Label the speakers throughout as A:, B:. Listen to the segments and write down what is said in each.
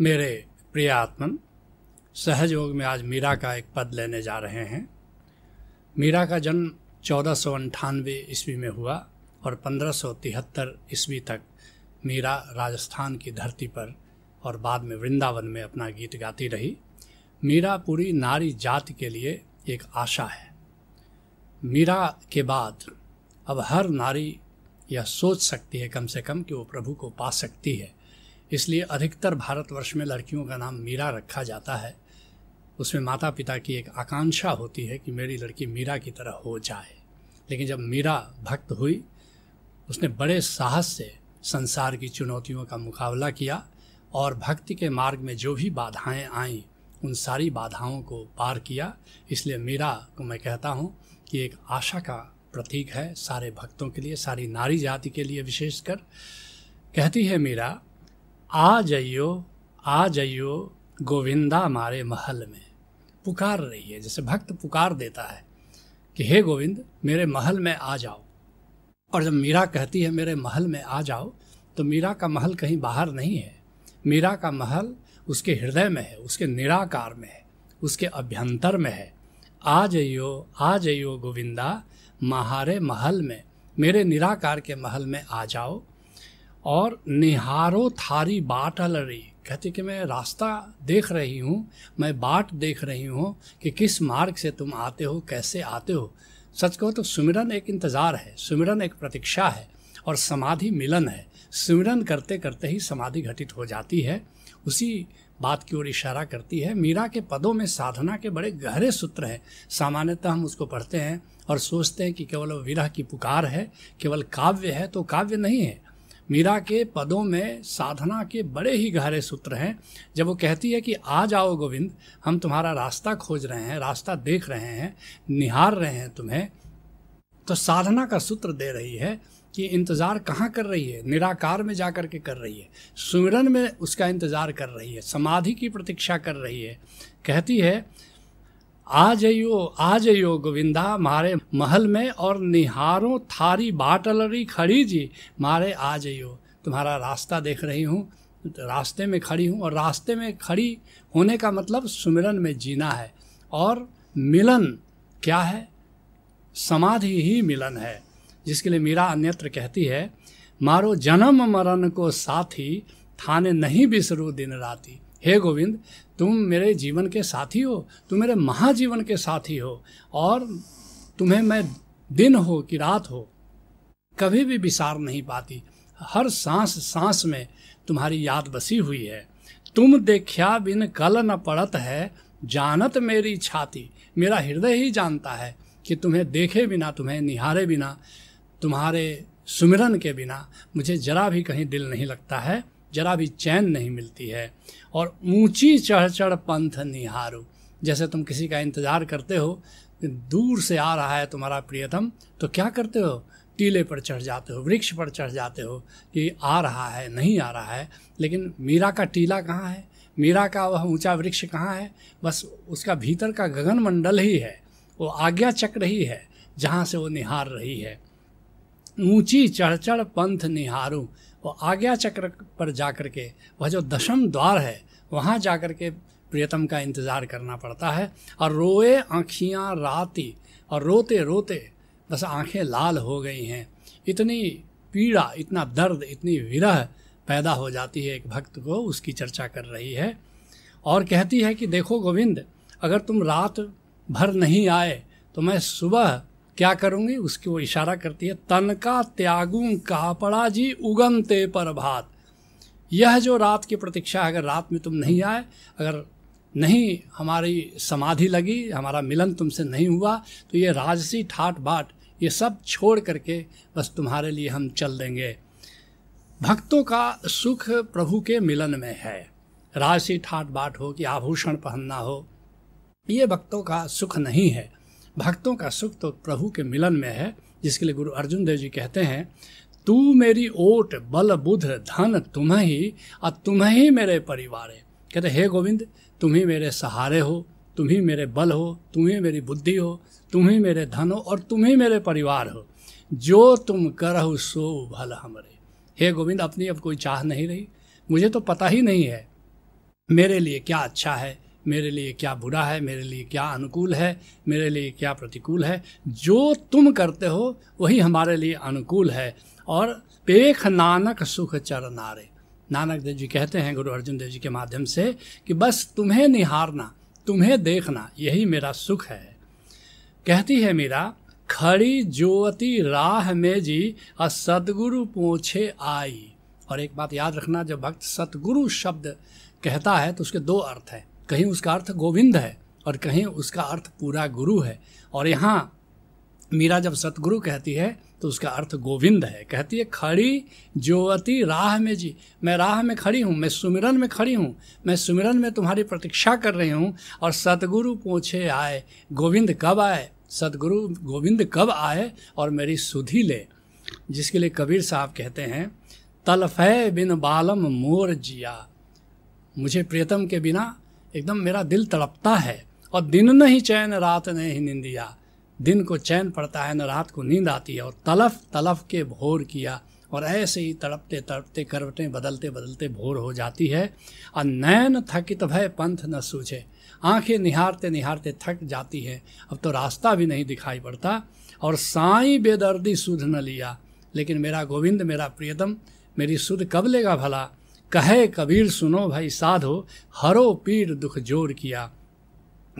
A: मेरे प्रिय आत्मन सहयोग में आज मीरा का एक पद लेने जा रहे हैं मीरा का जन्म चौदह सौ अंठानवे ईस्वी में हुआ और पंद्रह सौ तिहत्तर ईस्वी तक मीरा राजस्थान की धरती पर और बाद में वृंदावन में अपना गीत गाती रही मीरा पूरी नारी जात के लिए एक आशा है मीरा के बाद अब हर नारी यह सोच सकती है कम से कम कि वो प्रभु को पा सकती है इसलिए अधिकतर भारतवर्ष में लड़कियों का नाम मीरा रखा जाता है उसमें माता पिता की एक आकांक्षा होती है कि मेरी लड़की मीरा की तरह हो जाए लेकिन जब मीरा भक्त हुई उसने बड़े साहस से संसार की चुनौतियों का मुकाबला किया और भक्ति के मार्ग में जो भी बाधाएं आईं उन सारी बाधाओं को पार किया इसलिए मीरा को मैं कहता हूँ कि एक आशा का प्रतीक है सारे भक्तों के लिए सारी नारी जाति के लिए विशेषकर कहती है मीरा आ जाइयो आ जाइयो गोविंदा मारे महल में पुकार रही है जैसे भक्त पुकार देता है कि हे गोविंद मेरे महल में आ जाओ और जब मीरा कहती है मेरे महल में आ जाओ तो मीरा का महल कहीं बाहर नहीं है मीरा का महल उसके हृदय में है उसके निराकार में है उसके अभ्यंतर में है आ जाइयो आ जाइयो गोविंदा महारे महल में मेरे निराकार के महल में आ जाओ और निहारो थारी बाट रही कहते कि मैं रास्ता देख रही हूँ मैं बाट देख रही हूँ कि किस मार्ग से तुम आते हो कैसे आते हो सच कहो तो सुमिरन एक इंतज़ार है सुमिरन एक प्रतीक्षा है और समाधि मिलन है सुमिरन करते करते ही समाधि घटित हो जाती है उसी बात की ओर इशारा करती है मीरा के पदों में साधना के बड़े गहरे सूत्र हैं सामान्यतः हम उसको पढ़ते हैं और सोचते हैं कि केवल विरह की पुकार है केवल काव्य है तो काव्य नहीं है मीरा के पदों में साधना के बड़े ही गहरे सूत्र हैं जब वो कहती है कि आ जाओ गोविंद हम तुम्हारा रास्ता खोज रहे हैं रास्ता देख रहे हैं निहार रहे हैं तुम्हें तो साधना का सूत्र दे रही है कि इंतज़ार कहाँ कर रही है निराकार में जा कर के कर रही है सुमिरन में उसका इंतज़ार कर रही है समाधि की प्रतीक्षा कर रही है कहती है आ जइयो आ जइयो गोविंदा मारे महल में और निहारों थारी बाटलरी खड़ी जी मारे आ जइयो तुम्हारा रास्ता देख रही हूँ रास्ते में खड़ी हूँ और रास्ते में खड़ी होने का मतलब सुमिरन में जीना है और मिलन क्या है समाधि ही मिलन है जिसके लिए मीरा अन्यत्र कहती है मारो जन्म मरण को साथी थाने नहीं बिसरू दिन राती हे गोविंद तुम मेरे जीवन के साथी हो तुम मेरे महाजीवन के साथी हो और तुम्हें मैं दिन हो कि रात हो कभी भी विसार नहीं पाती हर सांस सांस में तुम्हारी याद बसी हुई है तुम देखा बिन कल न पड़त है जानत मेरी छाती मेरा हृदय ही जानता है कि तुम्हें देखे बिना तुम्हें निहारे बिना तुम्हारे सुमिरन के बिना मुझे जरा भी कहीं दिल नहीं लगता है जरा भी चैन नहीं मिलती है और ऊंची चढ़ चढ़ पंथ निहारू जैसे तुम किसी का इंतज़ार करते हो दूर से आ रहा है तुम्हारा प्रियतम तो क्या करते हो टीले पर चढ़ जाते हो वृक्ष पर चढ़ जाते हो कि आ रहा है नहीं आ रहा है लेकिन मीरा का टीला कहाँ है मीरा का वह ऊंचा वृक्ष कहाँ है बस उसका भीतर का गगनमंडल ही है वो आज्ञा चक्र ही है जहाँ से वो निहार रही है ऊंची चढ़ चढ़ पंथ निहारूं वो आज्ञा चक्र पर जाकर के वह जो दशम द्वार है वहाँ जाकर के प्रियतम का इंतज़ार करना पड़ता है और रोए आँखियाँ राती और रोते रोते बस आँखें लाल हो गई हैं इतनी पीड़ा इतना दर्द इतनी विरह पैदा हो जाती है एक भक्त को उसकी चर्चा कर रही है और कहती है कि देखो गोविंद अगर तुम रात भर नहीं आए तो मैं सुबह क्या करूँगी उसकी वो इशारा करती है तन का त्यागूं कापड़ा पड़ा जी उगमते पर भात यह जो रात की प्रतीक्षा है अगर रात में तुम नहीं आए अगर नहीं हमारी समाधि लगी हमारा मिलन तुमसे नहीं हुआ तो ये राजसी ठाट बाट ये सब छोड़ करके बस तुम्हारे लिए हम चल देंगे भक्तों का सुख प्रभु के मिलन में है राजसी ठाट बाट हो कि आभूषण पहनना हो ये भक्तों का सुख नहीं है भक्तों का सुख तो प्रभु के मिलन में है जिसके लिए गुरु अर्जुन देव जी कहते हैं तू मेरी ओट बल बुध धन तुम्हें ही और तुम्हें ही मेरे परिवार है कहते हे गोविंद तुम ही मेरे सहारे हो तुम ही मेरे बल हो तुम ही मेरी बुद्धि हो तुम ही मेरे धन हो और तुम ही मेरे परिवार हो जो तुम करहु सो भल हमरे हे गोविंद अपनी अब कोई चाह नहीं रही मुझे तो पता ही नहीं है मेरे लिए क्या अच्छा है मेरे लिए क्या बुरा है मेरे लिए क्या अनुकूल है मेरे लिए क्या प्रतिकूल है जो तुम करते हो वही हमारे लिए अनुकूल है और पेख नानक सुख चरनारे नानक देव जी कहते हैं गुरु अर्जुन देव जी के माध्यम से कि बस तुम्हें निहारना तुम्हें देखना यही मेरा सुख है कहती है मेरा खड़ी ज्योति राह में जी और सदगुरु पोछे आई और एक बात याद रखना जब भक्त सतगुरु शब्द कहता है तो उसके दो अर्थ हैं कहीं उसका अर्थ गोविंद है और कहीं उसका अर्थ पूरा गुरु है और यहाँ मीरा जब सतगुरु कहती है तो उसका अर्थ गोविंद है कहती है खड़ी ज्योति राह में जी मैं राह में खड़ी हूँ मैं सुमिरन में खड़ी हूँ मैं सुमिरन में तुम्हारी प्रतीक्षा कर रही हूँ और सतगुरु पूछे आए गोविंद कब आए सतगुरु गोविंद कब आए और मेरी सुधी ले जिसके लिए कबीर साहब कहते हैं तलफ बिन बालम मोर जिया मुझे प्रियतम के बिना एकदम मेरा दिल तड़पता है और दिन नहीं चैन रात नहीं निंदिया दिन को चैन पड़ता है न रात को नींद आती है और तलफ तलफ के भोर किया और ऐसे ही तड़पते तड़पते करवटें बदलते बदलते भोर हो जाती है और नैन थकित भय पंथ न सूझे आंखें निहारते निहारते थक जाती है अब तो रास्ता भी नहीं दिखाई पड़ता और साई बेदर्दी सुध न लिया लेकिन मेरा गोविंद मेरा प्रियतम मेरी सुध कब लेगा भला कहे कबीर सुनो भाई साधो हरो पीर दुख जोर किया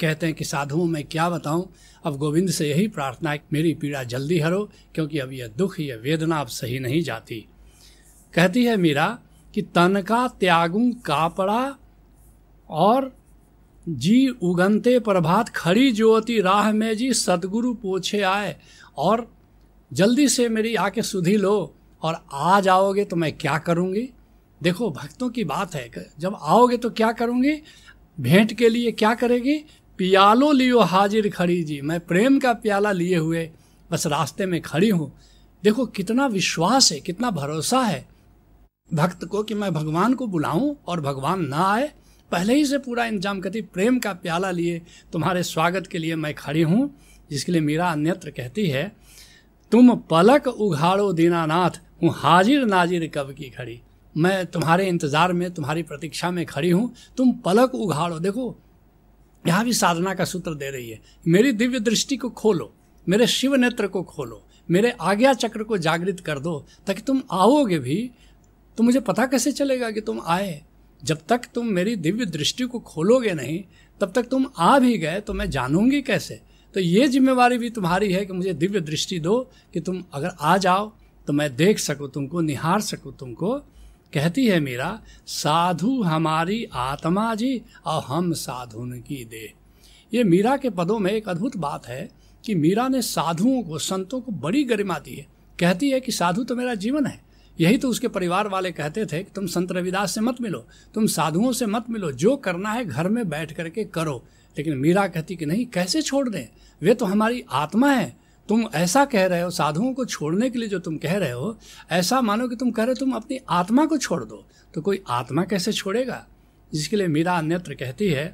A: कहते हैं कि साधुओं में क्या बताऊं अब गोविंद से यही प्रार्थना है मेरी पीड़ा जल्दी हरो क्योंकि अब यह दुख यह वेदना अब सही नहीं जाती कहती है मीरा कि तन का त्यागूं कापड़ा और जी उगंते प्रभात खड़ी ज्योति राह में जी सदगुरु पोछे आए और जल्दी से मेरी आके सुधी लो और आ जाओगे तो मैं क्या करूँगी देखो भक्तों की बात है जब आओगे तो क्या करूँगी भेंट के लिए क्या करेगी पियालो लियो हाजिर खड़ी जी मैं प्रेम का प्याला लिए हुए बस रास्ते में खड़ी हूँ देखो कितना विश्वास है कितना भरोसा है भक्त को कि मैं भगवान को बुलाऊं और भगवान ना आए पहले ही से पूरा इंतजाम करती प्रेम का प्याला लिए तुम्हारे स्वागत के लिए मैं खड़ी हूँ जिसके लिए मीरा अन्यत्र कहती है तुम पलक उघाड़ो दीनानाथ हूँ हाजिर नाजिर कब की खड़ी मैं तुम्हारे इंतज़ार में तुम्हारी प्रतीक्षा में खड़ी हूँ तुम पलक उघाड़ो देखो यहाँ भी साधना का सूत्र दे रही है मेरी दिव्य दृष्टि को खोलो मेरे शिव नेत्र को खोलो मेरे आज्ञा चक्र को जागृत कर दो ताकि तुम आओगे भी तो मुझे पता कैसे चलेगा कि तुम आए जब तक तुम मेरी दिव्य दृष्टि को खोलोगे नहीं तब तक तुम आ भी गए तो मैं जानूंगी कैसे तो ये जिम्मेवारी भी तुम्हारी है कि मुझे दिव्य दृष्टि दो कि तुम अगर आ जाओ तो मैं देख सकूँ तुमको निहार सकूँ तुमको कहती है मीरा साधु हमारी आत्मा जी और हम साधुन की देह ये मीरा के पदों में एक अद्भुत बात है कि मीरा ने साधुओं को संतों को बड़ी गरिमा दी है कहती है कि साधु तो मेरा जीवन है यही तो उसके परिवार वाले कहते थे कि तुम संत रविदास से मत मिलो तुम साधुओं से मत मिलो जो करना है घर में बैठ करके करो लेकिन मीरा कहती कि नहीं कैसे छोड़ दें वे तो हमारी आत्मा है तुम ऐसा कह रहे हो साधुओं को छोड़ने के लिए जो तुम कह रहे हो ऐसा मानो कि तुम कह रहे हो तुम अपनी आत्मा को छोड़ दो तो कोई आत्मा कैसे छोड़ेगा जिसके लिए मीरा अन्यत्र कहती है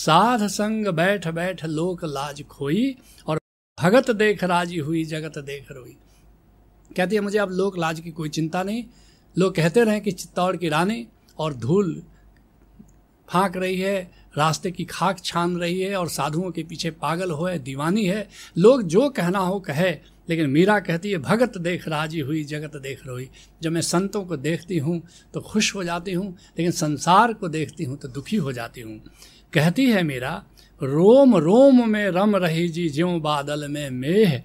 A: साध संग बैठ बैठ लोक लाज खोई और भगत देख राजी हुई जगत देख रोई कहती है मुझे अब लोक लाज की कोई चिंता नहीं लोग कहते रहे कि चित्तौड़ की रानी और धूल फाँक रही है रास्ते की खाक छान रही है और साधुओं के पीछे पागल हो है दीवानी है लोग जो कहना हो कहे लेकिन मीरा कहती है भगत देख राजी हुई जगत देख रोई जब मैं संतों को देखती हूँ तो खुश हो जाती हूँ लेकिन संसार को देखती हूँ तो दुखी हो जाती हूँ कहती है मीरा रोम रोम में रम रही जी ज्यों बादल में मेह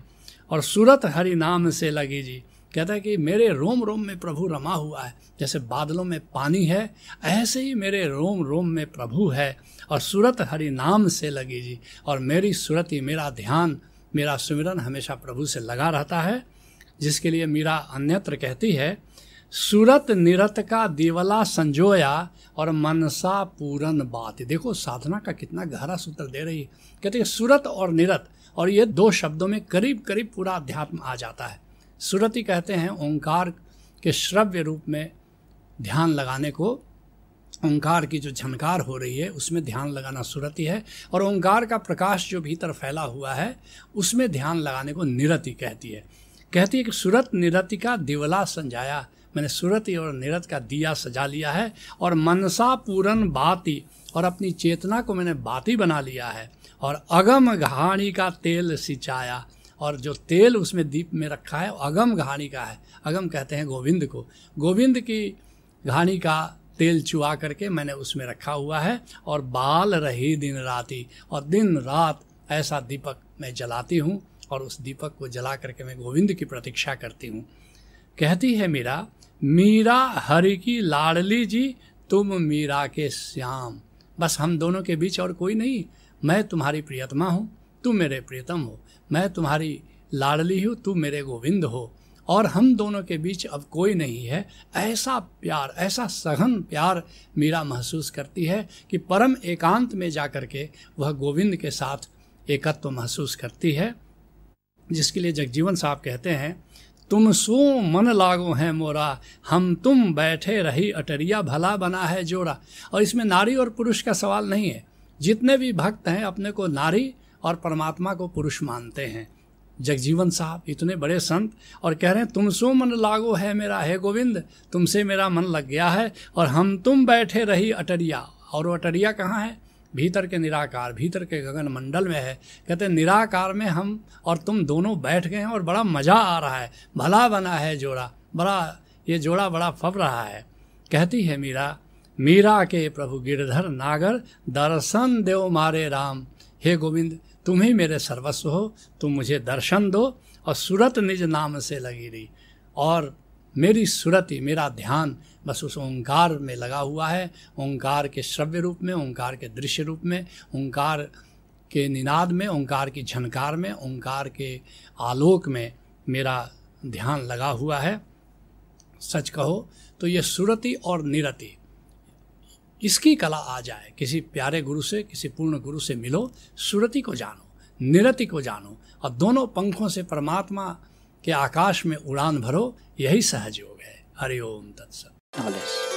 A: और सूरत हरि नाम से लगी जी कहता है कि मेरे रोम रोम में प्रभु रमा हुआ है जैसे बादलों में पानी है ऐसे ही मेरे रोम रोम में प्रभु है और सूरत हरि नाम से लगी जी और मेरी सूरत ही मेरा ध्यान मेरा सुमिरन हमेशा प्रभु से लगा रहता है जिसके लिए मीरा अन्यत्र कहती है सूरत निरत का दिवला संजोया और मनसा पूरन बात देखो साधना का कितना गहरा सूत्र दे रही है कहते हैं सूरत और निरत और ये दो शब्दों में करीब करीब पूरा अध्यात्म आ जाता है सुरति कहते हैं ओंकार के श्रव्य रूप में ध्यान लगाने को ओंकार की जो झनकार हो रही है उसमें ध्यान लगाना सुरति है और ओंकार का प्रकाश जो भीतर फैला हुआ है उसमें ध्यान लगाने को निरति कहती है कहती है कि सूरत निरति का दिवला संजाया मैंने सूरति और निरत का दिया सजा लिया है और मनसा पूरन बाती और अपनी चेतना को मैंने बाती बना लिया है और अगम घाणी का तेल सिंचाया और जो तेल उसमें दीप में रखा है अगम घाणी का है अगम कहते हैं गोविंद को गोविंद की घाणी का तेल चुआ करके मैंने उसमें रखा हुआ है और बाल रही दिन राती और दिन रात ऐसा दीपक मैं जलाती हूँ और उस दीपक को जला करके मैं गोविंद की प्रतीक्षा करती हूँ कहती है मीरा मीरा हरि की लाडली जी तुम मीरा के श्याम बस हम दोनों के बीच और कोई नहीं मैं तुम्हारी प्रियतमा हूँ तुम मेरे प्रियतम हो मैं तुम्हारी लाडली हूँ तुम मेरे गोविंद हो और हम दोनों के बीच अब कोई नहीं है ऐसा प्यार ऐसा सघन प्यार मीरा महसूस करती है कि परम एकांत में जा कर के वह गोविंद के साथ एकत्व महसूस करती है जिसके लिए जगजीवन साहब कहते हैं तुम सो मन लागो है मोरा हम तुम बैठे रही अटरिया भला बना है जोड़ा और इसमें नारी और पुरुष का सवाल नहीं है जितने भी भक्त हैं अपने को नारी और परमात्मा को पुरुष मानते हैं जगजीवन साहब इतने बड़े संत और कह रहे हैं तुमसो मन लागो है मेरा है गोविंद तुमसे मेरा मन लग गया है और हम तुम बैठे रही अटरिया और वो अटरिया कहाँ है भीतर के निराकार भीतर के गगन मंडल में है कहते निराकार में हम और तुम दोनों बैठ गए हैं और बड़ा मज़ा आ रहा है भला बना है जोड़ा बड़ा ये जोड़ा बड़ा फप रहा है कहती है मीरा मीरा के प्रभु गिरधर नागर दर्शन देव मारे राम हे गोविंद तुम ही मेरे सर्वस्व हो तुम मुझे दर्शन दो और सूरत निज नाम से लगी रही और मेरी ही मेरा ध्यान बस उस ओंकार में लगा हुआ है ओंकार के श्रव्य रूप में ओंकार के दृश्य रूप में ओंकार के निनाद में ओंकार की झनकार में ओंकार के आलोक में मेरा ध्यान लगा हुआ है सच कहो तो ये सुरति और निरति इसकी कला आ जाए किसी प्यारे गुरु से किसी पूर्ण गुरु से मिलो सुरति को जानो निरति को जानो और दोनों पंखों से परमात्मा के आकाश में उड़ान भरो यही सहज योग है हरिओम तत्सत